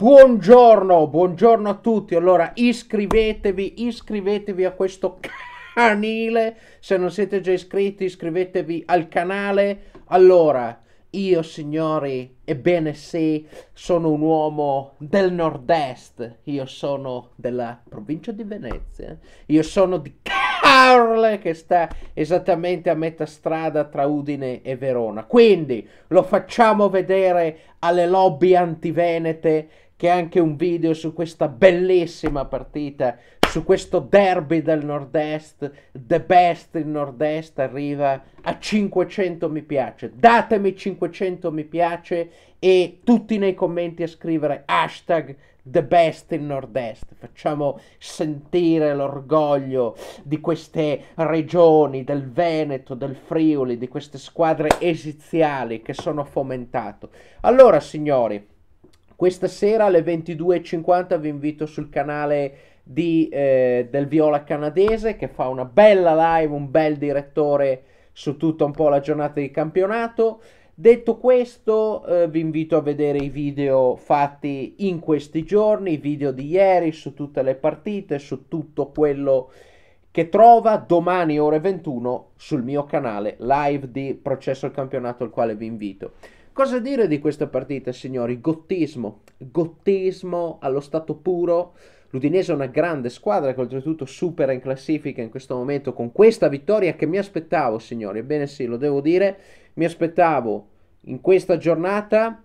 Buongiorno, buongiorno a tutti. Allora iscrivetevi, iscrivetevi a questo canile. Se non siete già iscritti, iscrivetevi al canale. Allora, io signori, ebbene sì, sono un uomo del nord-est. Io sono della provincia di Venezia. Io sono di Carle che sta esattamente a metà strada tra Udine e Verona. Quindi lo facciamo vedere alle lobby antivenete che anche un video su questa bellissima partita, su questo derby del nord-est, the best in nord-est arriva a 500 mi piace. Datemi 500 mi piace e tutti nei commenti a scrivere hashtag the best in nord-est. Facciamo sentire l'orgoglio di queste regioni, del Veneto, del Friuli, di queste squadre esiziali che sono fomentato. Allora, signori, questa sera alle 22.50 vi invito sul canale di, eh, del Viola Canadese che fa una bella live, un bel direttore su tutta un po' la giornata di campionato. Detto questo, eh, vi invito a vedere i video fatti in questi giorni, i video di ieri su tutte le partite, su tutto quello che trova domani ore 21 sul mio canale live di Processo al Campionato, al quale vi invito. Cosa dire di questa partita, signori? Gottismo, gottismo allo stato puro. L'Udinese è una grande squadra che oltretutto supera in classifica in questo momento con questa vittoria che mi aspettavo, signori. Ebbene sì, lo devo dire, mi aspettavo in questa giornata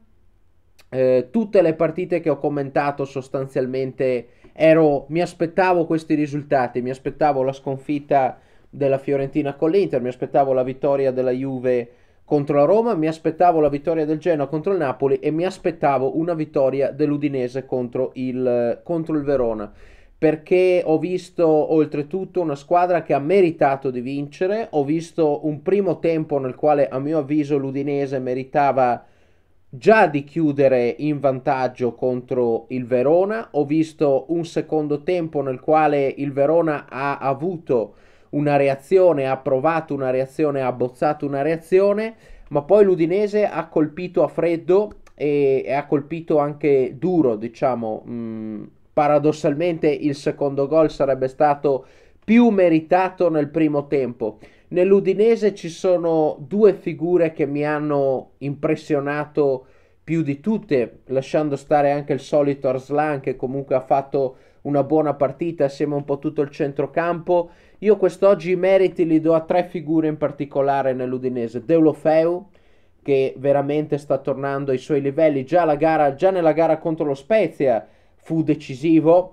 eh, tutte le partite che ho commentato sostanzialmente ero, mi aspettavo questi risultati, mi aspettavo la sconfitta della Fiorentina con l'Inter, mi aspettavo la vittoria della Juve contro la Roma, mi aspettavo la vittoria del Genoa contro il Napoli e mi aspettavo una vittoria dell'Udinese contro il, contro il Verona perché ho visto oltretutto una squadra che ha meritato di vincere, ho visto un primo tempo nel quale a mio avviso l'Udinese meritava già di chiudere in vantaggio contro il Verona, ho visto un secondo tempo nel quale il Verona ha avuto una reazione, ha provato una reazione, ha bozzato una reazione, ma poi l'Udinese ha colpito a freddo e, e ha colpito anche duro, diciamo. Mm, paradossalmente il secondo gol sarebbe stato più meritato nel primo tempo. Nell'Udinese ci sono due figure che mi hanno impressionato più di tutte, lasciando stare anche il solito Arslan che comunque ha fatto una buona partita assieme a un po' tutto il centrocampo io quest'oggi i meriti li do a tre figure in particolare nell'Udinese. Deulofeu, che veramente sta tornando ai suoi livelli, già, gara, già nella gara contro lo Spezia fu decisivo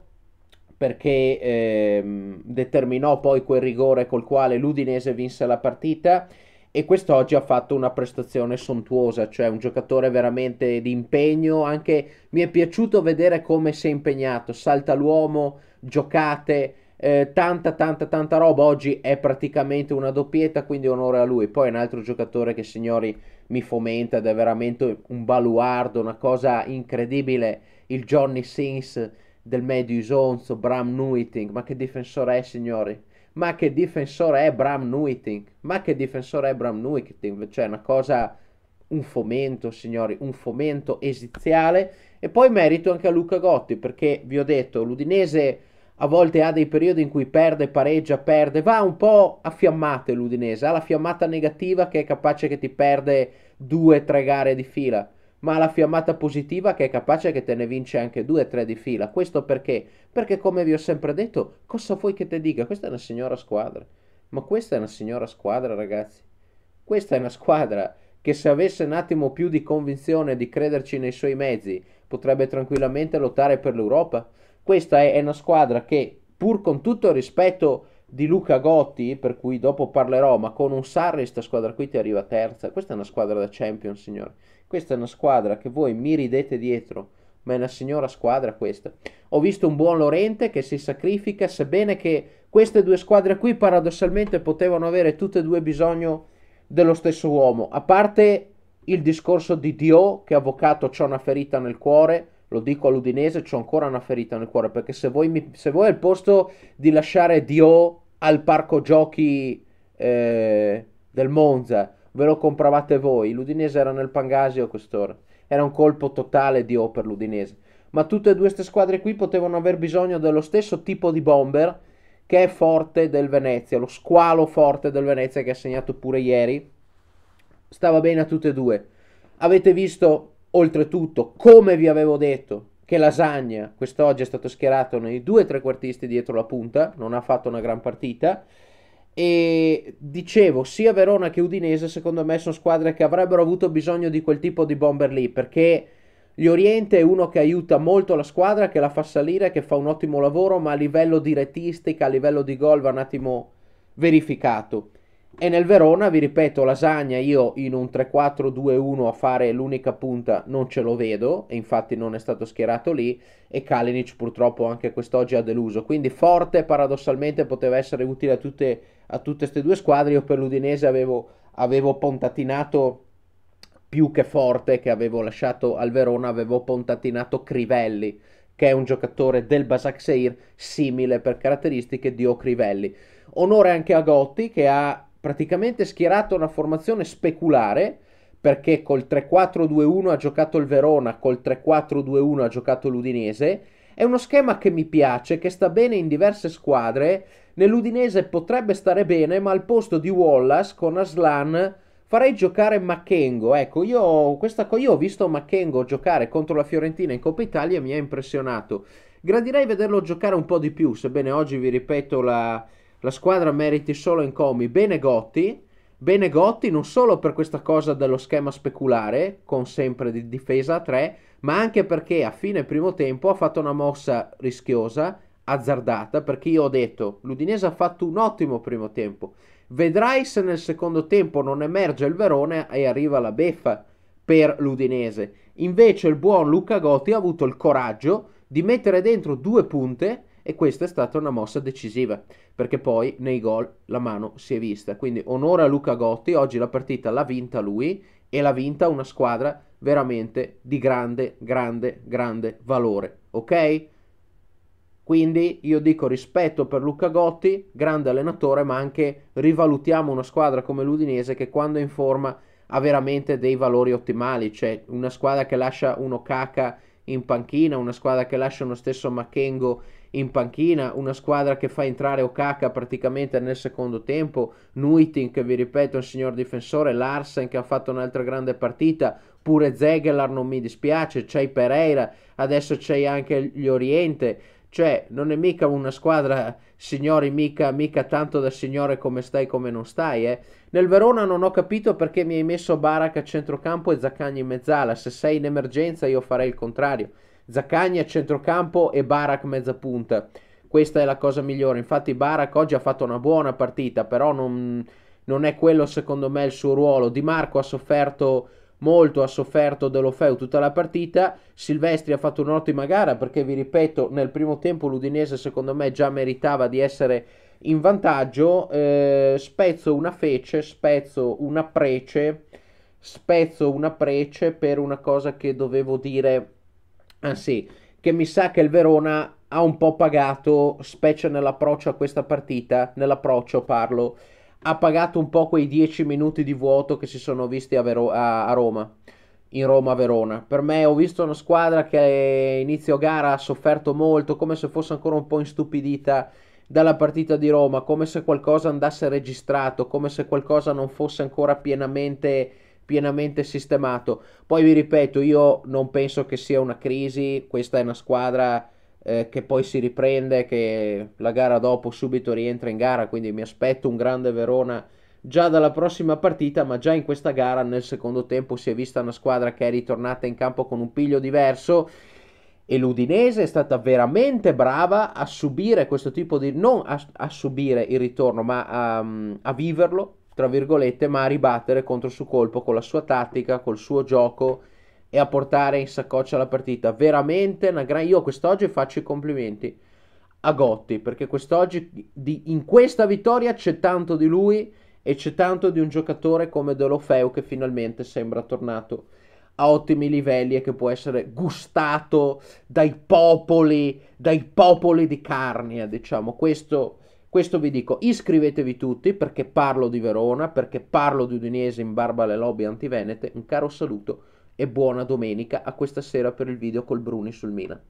perché ehm, determinò poi quel rigore col quale l'Udinese vinse la partita e quest'oggi ha fatto una prestazione sontuosa, cioè un giocatore veramente di impegno, anche mi è piaciuto vedere come si è impegnato, salta l'uomo, giocate, eh, tanta tanta tanta roba, oggi è praticamente una doppietta, quindi onore a lui. Poi un altro giocatore che signori mi fomenta ed è veramente un baluardo, una cosa incredibile, il Johnny Sins del Medio Isonzo, Bram Nuiting, ma che difensore è signori? Ma che difensore è Bram Nuiting? Ma che difensore è Bram Nuiting? Cioè una cosa, un fomento signori, un fomento esiziale e poi merito anche a Luca Gotti perché vi ho detto l'Udinese a volte ha dei periodi in cui perde, pareggia, perde, va un po' a fiammate l'Udinese, ha la fiammata negativa che è capace che ti perde due, tre gare di fila, ma ha la fiammata positiva che è capace che te ne vince anche due, tre di fila. Questo perché? Perché come vi ho sempre detto, cosa vuoi che te dica? Questa è una signora squadra, ma questa è una signora squadra ragazzi, questa è una squadra che se avesse un attimo più di convinzione di crederci nei suoi mezzi potrebbe tranquillamente lottare per l'Europa questa è, una squadra che pur con tutto il rispetto di Luca Gotti, per cui dopo parlerò, ma con un Sarri questa squadra qui ti arriva terza. Questa è una squadra da champion, signore. Questa è una squadra che voi mi ridete dietro, ma è una signora squadra questa. Ho visto un buon Lorente che si sacrifica, sebbene che queste due squadre qui paradossalmente potevano avere tutte e due bisogno dello stesso uomo. A parte il discorso di Dio che avvocato c'è una ferita nel cuore, lo dico all'Udinese, ho ancora una ferita nel cuore, perché se voi, mi, se voi al posto di lasciare Dio al parco giochi eh, del Monza, ve lo compravate voi, l'Udinese era nel Pangasio a quest'ora, era un colpo totale Dio per l'Udinese, ma tutte e due queste squadre qui potevano aver bisogno dello stesso tipo di bomber che è forte del Venezia, lo squalo forte del Venezia che ha segnato pure ieri, stava bene a tutte e due. Avete visto Oltretutto, come vi avevo detto, che Lasagna quest'oggi è stato schierato nei due trequartisti dietro la punta, non ha fatto una gran partita. E dicevo, sia Verona che Udinese, secondo me, sono squadre che avrebbero avuto bisogno di quel tipo di bomber lì perché. Gli è uno che aiuta molto la squadra, che la fa salire, che fa un ottimo lavoro, ma a livello di retistica, a livello di gol va un attimo verificato. E nel Verona, vi ripeto, Lasagna io in un 3-4-2-1 a fare l'unica punta non ce lo vedo, e infatti non è stato schierato lì, e Kalinic purtroppo anche quest'oggi ha deluso. Quindi forte paradossalmente poteva essere utile a tutte, a tutte queste due squadre, io per l'Udinese avevo, avevo pontatinato più che forte che avevo lasciato al Verona, avevo pontatinato Crivelli, che è un giocatore del Basaksehir simile per caratteristiche di Ocrivelli. Onore anche a Gotti che ha praticamente schierato una formazione speculare perché col 3-4-2-1 ha giocato il Verona, col 3-4-2-1 ha giocato l'Udinese. È uno schema che mi piace, che sta bene in diverse squadre. Nell'Udinese potrebbe stare bene, ma al posto di Wallace con Aslan farei giocare Makengo. Ecco, io, questa, io ho visto Makengo giocare contro la Fiorentina in Coppa Italia e mi ha impressionato. Gradirei vederlo giocare un po' di più, sebbene oggi, vi ripeto, la, la squadra meriti solo incomi bene Gotti non solo per questa cosa dello schema speculare, con sempre di difesa a 3, ma anche perché a fine primo tempo ha fatto una mossa rischiosa, azzardata, perché io ho detto, l'Udinese ha fatto un ottimo primo tempo. Vedrai se nel secondo tempo non emerge il Verone e arriva la beffa per l'Udinese. Invece il buon Luca Gotti ha avuto il coraggio di mettere dentro due punte e questa è stata una mossa decisiva perché poi nei gol la mano si è vista. Quindi onore a Luca Gotti, oggi la partita l'ha vinta lui e l'ha vinta una squadra veramente di grande, grande, grande valore. Ok? Quindi io dico rispetto per Luca Gotti, grande allenatore, ma anche rivalutiamo una squadra come l'Udinese che quando è in forma ha veramente dei valori ottimali, cioè una squadra che lascia uno caca in panchina, una squadra che lascia uno stesso Makengo in panchina, una squadra che fa entrare Okaka praticamente nel secondo tempo, Nuitin che vi ripeto è un signor difensore, Larsen che ha fatto un'altra grande partita, pure Zegelar non mi dispiace, c'è Pereira, adesso c'è anche gli Oriente, cioè, non è mica una squadra, signori, mica, mica tanto da signore come stai, come non stai, eh. Nel Verona non ho capito perché mi hai messo Barak a centrocampo e Zaccagni in mezzala. Se sei in emergenza io farei il contrario. Zaccagni a centrocampo e Barak mezza punta. Questa è la cosa migliore. Infatti Barak oggi ha fatto una buona partita, però non, non è quello secondo me il suo ruolo. Di Marco ha sofferto molto ha sofferto Delofeu tutta la partita. Silvestri ha fatto un'ottima gara perché, vi ripeto, nel primo tempo l'Udinese secondo me già meritava di essere in vantaggio. Eh, spezzo una fece, spezzo una prece, spezzo una prece per una cosa che dovevo dire, anzi, ah, sì, che mi sa che il Verona ha un po' pagato, specie nell'approccio a questa partita, nell'approccio parlo ha pagato un po' quei 10 minuti di vuoto che si sono visti a, Vero- a-, a Roma in Roma-Verona. Per me ho visto una squadra che inizio gara ha sofferto molto, come se fosse ancora un po' instupidita dalla partita di Roma, come se qualcosa andasse registrato, come se qualcosa non fosse ancora pienamente, pienamente sistemato. Poi vi ripeto, io non penso che sia una crisi, questa è una squadra eh, che poi si riprende, che la gara dopo subito rientra in gara, quindi mi aspetto un grande Verona già dalla prossima partita, ma già in questa gara nel secondo tempo si è vista una squadra che è ritornata in campo con un piglio diverso e l'Udinese è stata veramente brava a subire questo tipo di non a, a subire il ritorno, ma a, a, viverlo, tra virgolette, ma a ribattere contro il suo colpo con la sua tattica, col suo gioco e a portare in saccoccia la partita. Veramente una gran... Io quest'oggi faccio i complimenti a Gotti perché quest'oggi di... in questa vittoria c'è tanto di lui e c'è tanto di un giocatore come Deulofeu che finalmente sembra tornato a ottimi livelli e che può essere gustato dai popoli, dai popoli di Carnia, diciamo. Questo, questo vi dico. Iscrivetevi tutti perché parlo di Verona, perché parlo di Udinese in barba alle lobby anti-venete. Un caro saluto e buona domenica a questa sera per il video col Bruni sul Milan.